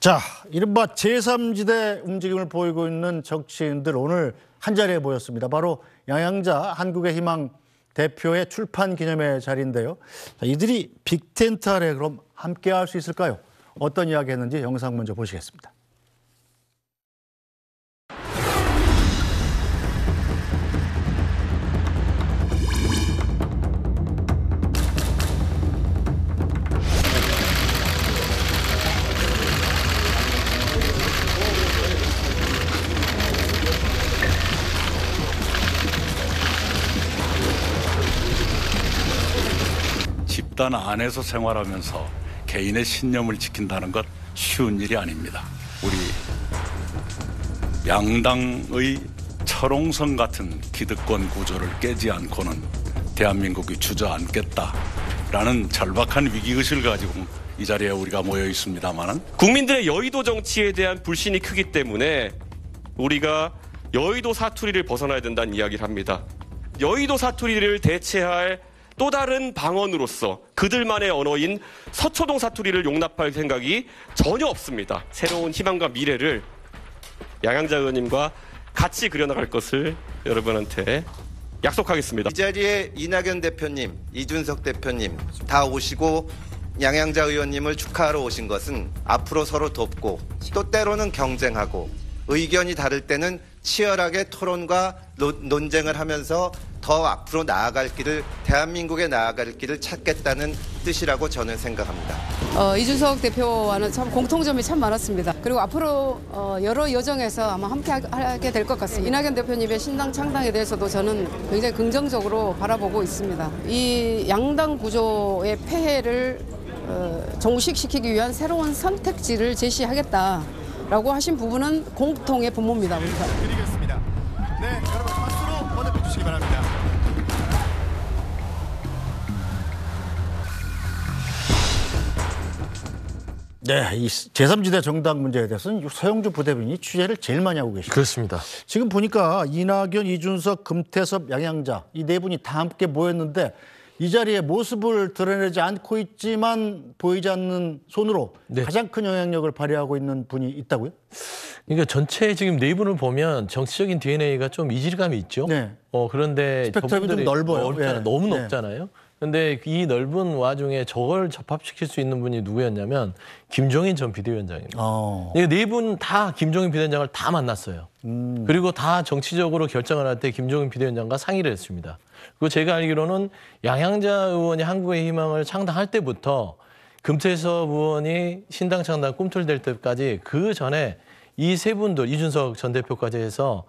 자, 이른바 제3지대 움직임을 보이고 있는 정치인들 오늘 한자리에 모였습니다. 바로 양양자 한국의 희망 대표의 출판 기념회 자리인데요. 자, 이들이 빅텐트 아래 그럼 함께 할 수 있을까요? 어떤 이야기 했는지 영상 먼저 보시겠습니다. 집단 안에서 생활하면서 개인의 신념을 지킨다는 것 쉬운 일이 아닙니다. 우리 양당의 철옹성 같은 기득권 구조를 깨지 않고는 대한민국이 주저앉겠다라는 절박한 위기의식을 가지고 이 자리에 우리가 모여 있습니다만은 국민들의 여의도 정치에 대한 불신이 크기 때문에 우리가 여의도 사투리를 벗어나야 된다는 이야기를 합니다. 여의도 사투리를 대체할 또 다른 방언으로서 그들만의 언어인 서초동 사투리를 용납할 생각이 전혀 없습니다. 새로운 희망과 미래를 양양자 의원님과 같이 그려나갈 것을 여러분한테 약속하겠습니다. 이 자리에 이낙연 대표님, 이준석 대표님 다 오시고 양양자 의원님을 축하하러 오신 것은 앞으로 서로 돕고 또 때로는 경쟁하고 의견이 다를 때는 치열하게 토론과 논, 논쟁을 하면서 더 앞으로 나아갈 길을 대한민국에 나아갈 길을 찾겠다는 뜻이라고 저는 생각합니다. 어, 이준석 대표와는 참 공통점이 참 많았습니다. 그리고 앞으로 어, 여러 여정에서 아마 함께 하게 될 것 같습니다. 이낙연 대표님의 신당 창당에 대해서도 저는 굉장히 긍정적으로 바라보고 있습니다. 이 양당 구조의 폐해를 어, 종식시키기 위한 새로운 선택지를 제시하겠다라고 하신 부분은 공통의 분모입니다. 드리겠습니다. 네, 여러분 박수로 보내주시기 바랍니다. 네, 이 제3지대 정당 문제에 대해서는 서영주 부대변인이 취재를 제일 많이 하고 계십니다. 그렇습니다. 지금 보니까 이낙연, 이준석, 금태섭, 양양자 이 네 분이 다 함께 모였는데 이 자리에 모습을 드러내지 않고 있지만 보이지 않는 손으로 네. 가장 큰 영향력을 발휘하고 있는 분이 있다고요? 그러니까 전체 지금 네 분을 보면 정치적인 DNA가 좀 이질감이 있죠. 네. 어, 그런데 스펙트럼이 좀 넓어요. 넓잖아, 예. 네. 너무 넓잖아요. 네. 그런데이 넓은 와중에 저걸 접합시킬 수 있는 분이 누구였냐면 김종인 전 비대위원장입니다. 어. 네분 다 김종인 비대위원장을 다 만났어요. 음. 그리고 다 정치적으로 결정을 할 때 김종인 비대위원장과 상의를 했습니다. 그리고 제가 알기로는 양향자 의원이 한국의 희망을 창당할 때부터 금태섭 의원이 신당 창당 꿈틀댈 때까지 그 전에 이 세 분들 이준석 전 대표까지 해서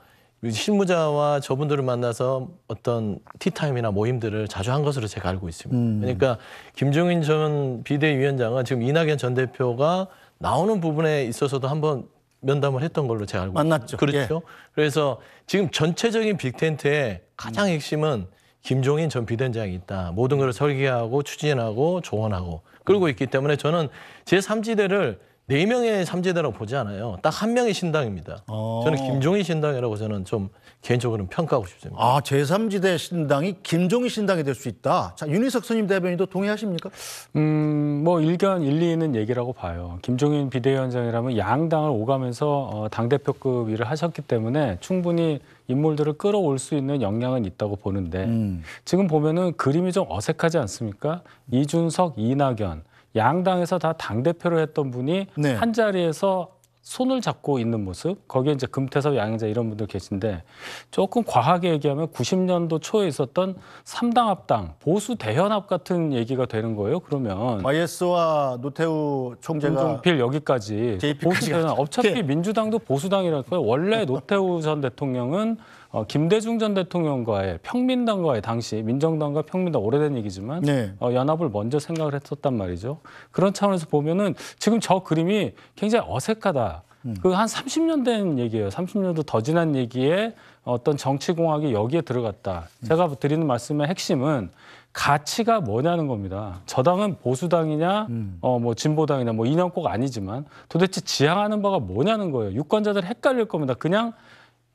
실무자와 저분들을 만나서 어떤 티타임이나 모임들을 자주 한 것으로 제가 알고 있습니다. 음. 그러니까 김종인 전 비대위원장은 지금 이낙연 전 대표가 나오는 부분에 있어서도 한번 면담을 했던 걸로 제가 알고 만났죠. 있습니다. 그렇죠. 예. 그래서 지금 전체적인 빅텐트의 가장 음. 핵심은 김종인 전 비대위원장이 있다. 모든 걸 설계하고 추진하고 조언하고 그러고 있기 때문에 저는 제3지대를 네 명의 삼재대라고 보지 않아요. 딱 한 명의 신당입니다. 어. 저는 김종희 신당이라고 저는 좀 개인적으로 평가하고 싶습니다. 아, 제3지대 신당이 김종희 신당이 될 수 있다. 자, 윤희석 선임 대변인도 동의하십니까? 음, 뭐 일견 일리 는 얘기라고 봐요. 김종인 비대위원장이라면 양당을 오가면서 어, 당대표급 일을 하셨기 때문에 충분히 인물들을 끌어올 수 있는 역량은 있다고 보는데 음. 지금 보면은 그림이 좀 어색하지 않습니까? 이준석, 이낙연 양당에서 다당대표로 했던 분이 네. 한 자리에서 손을 잡고 있는 모습 거기에 이제 금태섭 양희자 이런 분들 계신데 조금 과하게 얘기하면 90년도 초에 있었던 삼당 합당 보수 대현합 같은 얘기가 되는 거예요. 그러면 YS와 노태우 총재가 김종필 여기까지 JP까지 보수 대연합 어차피 네. 민주당도 보수당이라는 원래 노태우 전 대통령은 어, 김대중 전 대통령과의 평민당과의 당시 민정당과 평민당 오래된 얘기지만 네. 어, 연합을 먼저 생각을 했었단 말이죠. 그런 차원에서 보면은 지금 저 그림이 굉장히 어색하다. 음. 그한 30년 된 얘기예요. 30년도 더 지난 얘기에 어떤 정치공학이 여기에 들어갔다. 음. 제가 드리는 말씀의 핵심은 가치가 뭐냐는 겁니다. 저당은 보수당이냐, 음. 어, 뭐 진보당이냐, 뭐 이념 꼭 아니지만 도대체 지향하는 바가 뭐냐는 거예요. 유권자들 헷갈릴 겁니다. 그냥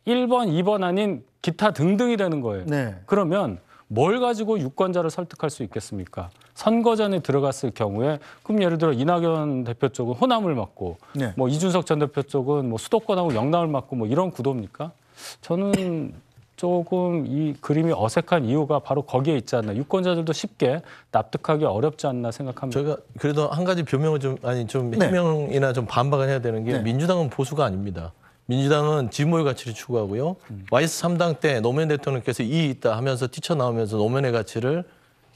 1번, 2번 아닌 기타 등등이 되는 거예요. 네. 그러면 뭘 가지고 유권자를 설득할 수 있겠습니까? 선거전에 들어갔을 경우에 그럼 예를 들어 이낙연 대표 쪽은 호남을 맡고 네. 뭐 이준석 전 대표 쪽은 뭐 수도권하고 영남을 맡고 뭐 이런 구도입니까? 저는 조금 이 그림이 어색한 이유가 바로 거기에 있지 않나 유권자들도 쉽게 납득하기 어렵지 않나 생각합니다. 저희가 그래도 한 가지 변명을 좀 아니 좀 네. 해명이나 좀 반박을 해야 되는 게 네. 민주당은 보수가 아닙니다. 민주당은 진보의 가치를 추구하고요. 와이스 3당 때 노무현 대통령께서 이 있다 하면서 뛰쳐나오면서 노무현의 가치를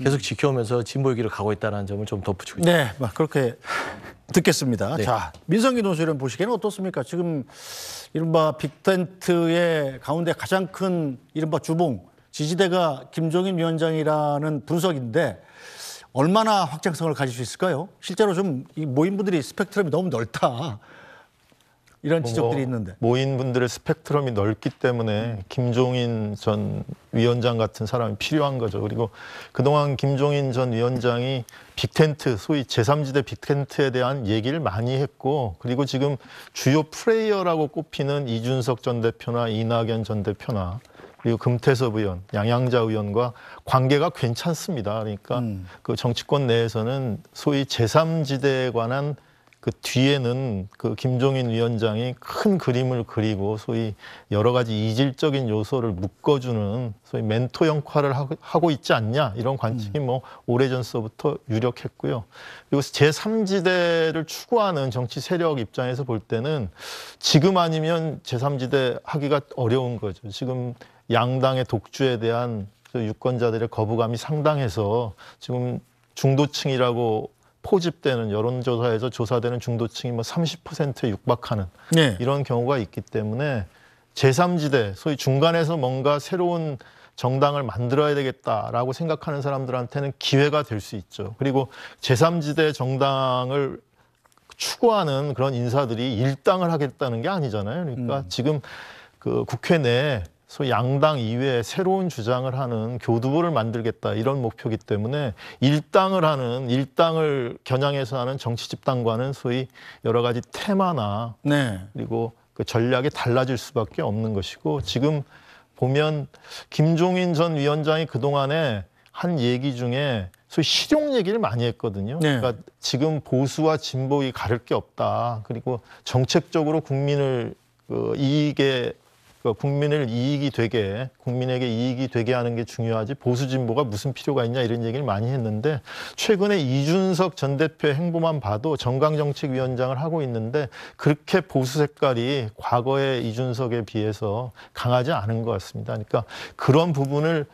계속 지켜오면서 진보의 길을 가고 있다는 점을 좀 덧붙이고 있습니다. 네, 그렇게 듣겠습니다. 네. 자, 민성기 논술위원 보시기에는 어떻습니까? 지금 이른바 빅텐트의 가운데 가장 큰 이른바 주봉 지지대가 김종인 위원장이라는 분석인데 얼마나 확장성을 가질 수 있을까요? 실제로 좀 모임분들이 스펙트럼이 너무 넓다. 이런 뭐 지적들이 있는데 모인 분들의 스펙트럼이 넓기 때문에 김종인 전 위원장 같은 사람이 필요한 거죠. 그리고 그동안 김종인 전 위원장이 빅텐트 소위 제3지대 빅텐트에 대한 얘기를 많이 했고 그리고 지금 주요 플레이어라고 꼽히는 이준석 전 대표나 이낙연 전 대표나 그리고 금태섭 의원, 양양자 의원과 관계가 괜찮습니다. 그러니까 음. 그 정치권 내에서는 소위 제3지대에 관한 그 뒤에는 그 김종인 위원장이 큰 그림을 그리고 소위 여러 가지 이질적인 요소를 묶어주는 소위 멘토 역할을 하고 있지 않냐 이런 관측이 음. 뭐 오래전서부터 유력했고요. 그리고 제3지대를 추구하는 정치 세력 입장에서 볼 때는 지금 아니면 제3지대 하기가 어려운 거죠. 지금 양당의 독주에 대한 그 유권자들의 거부감이 상당해서 지금 중도층이라고 포집되는 여론조사에서 조사되는 중도층이 뭐 30%에 육박하는 네. 이런 경우가 있기 때문에 제3지대 소위 중간에서 뭔가 새로운 정당을 만들어야 되겠다라고 생각하는 사람들한테는 기회가 될 수 있죠. 그리고 제3지대 정당을 추구하는 그런 인사들이 일당을 하겠다는 게 아니잖아요. 그러니까 음. 지금 그 국회 내에 소위 양당 이외에 새로운 주장을 하는 교두보를 만들겠다 이런 목표기 이 때문에 일당을 하는 일당을 겨냥해서 하는 정치 집단과는 소위 여러 가지 테마나 네. 그리고 그 전략이 달라질 수밖에 없는 것이고 지금 보면 김종인 전 위원장이 그동안에 한 얘기 중에 소위 실용 얘기를 많이 했거든요. 네. 그러니까 지금 보수와 진보이 가를 게 없다. 그리고 정책적으로 국민을 그 이익에 그 국민을 이익이 되게 국민에게 이익이 되게 하는 게 중요하지 보수 진보가 무슨 필요가 있냐 이런 얘기를 많이 했는데 최근에 이준석 전대표 행보만 봐도 정강정책위원장을 하고 있는데 그렇게 보수 색깔이 과거의 이준석에 비해서 강하지 않은 것 같습니다. 그러니까 그런 부분을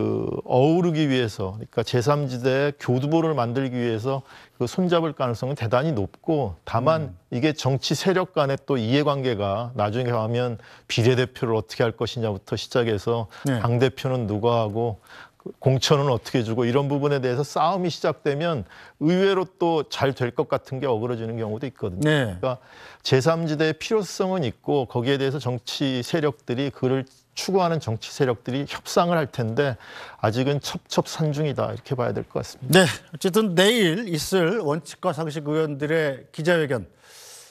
그 어우르기 위해서 그러니까 제3지대 교두보를 만들기 위해서 그 손잡을 가능성은 대단히 높고 다만 음. 이게 정치 세력 간의 또 이해관계가 나중에 가면 비례대표를 어떻게 할 것이냐부터 시작해서 네. 당대표는 누가 하고 그 공천은 어떻게 주고 이런 부분에 대해서 싸움이 시작되면 의외로 또 잘 될 것 같은 게 어그러지는 경우도 있거든요. 네. 그러니까 제3지대의 필요성은 있고 거기에 대해서 정치 세력들이 그를 추구하는 정치 세력들이 협상을 할 텐데 아직은 첩첩산중이다 이렇게 봐야 될 것 같습니다. 네, 어쨌든 내일 있을 원칙과 상식 의원들의 기자회견.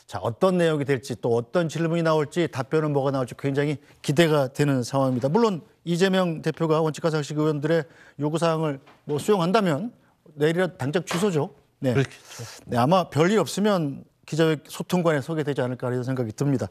자, 어떤 내용이 될지 또 어떤 질문이 나올지 답변은 뭐가 나올지 굉장히 기대가 되는 상황입니다. 물론 이재명 대표가 원칙과 상식 의원들의 요구사항을 뭐 수용한다면 내일이 당장 취소죠. 네. 네, 아마 별일 없으면 기자회 소통관에 소개되지 않을까 이런 생각이 듭니다.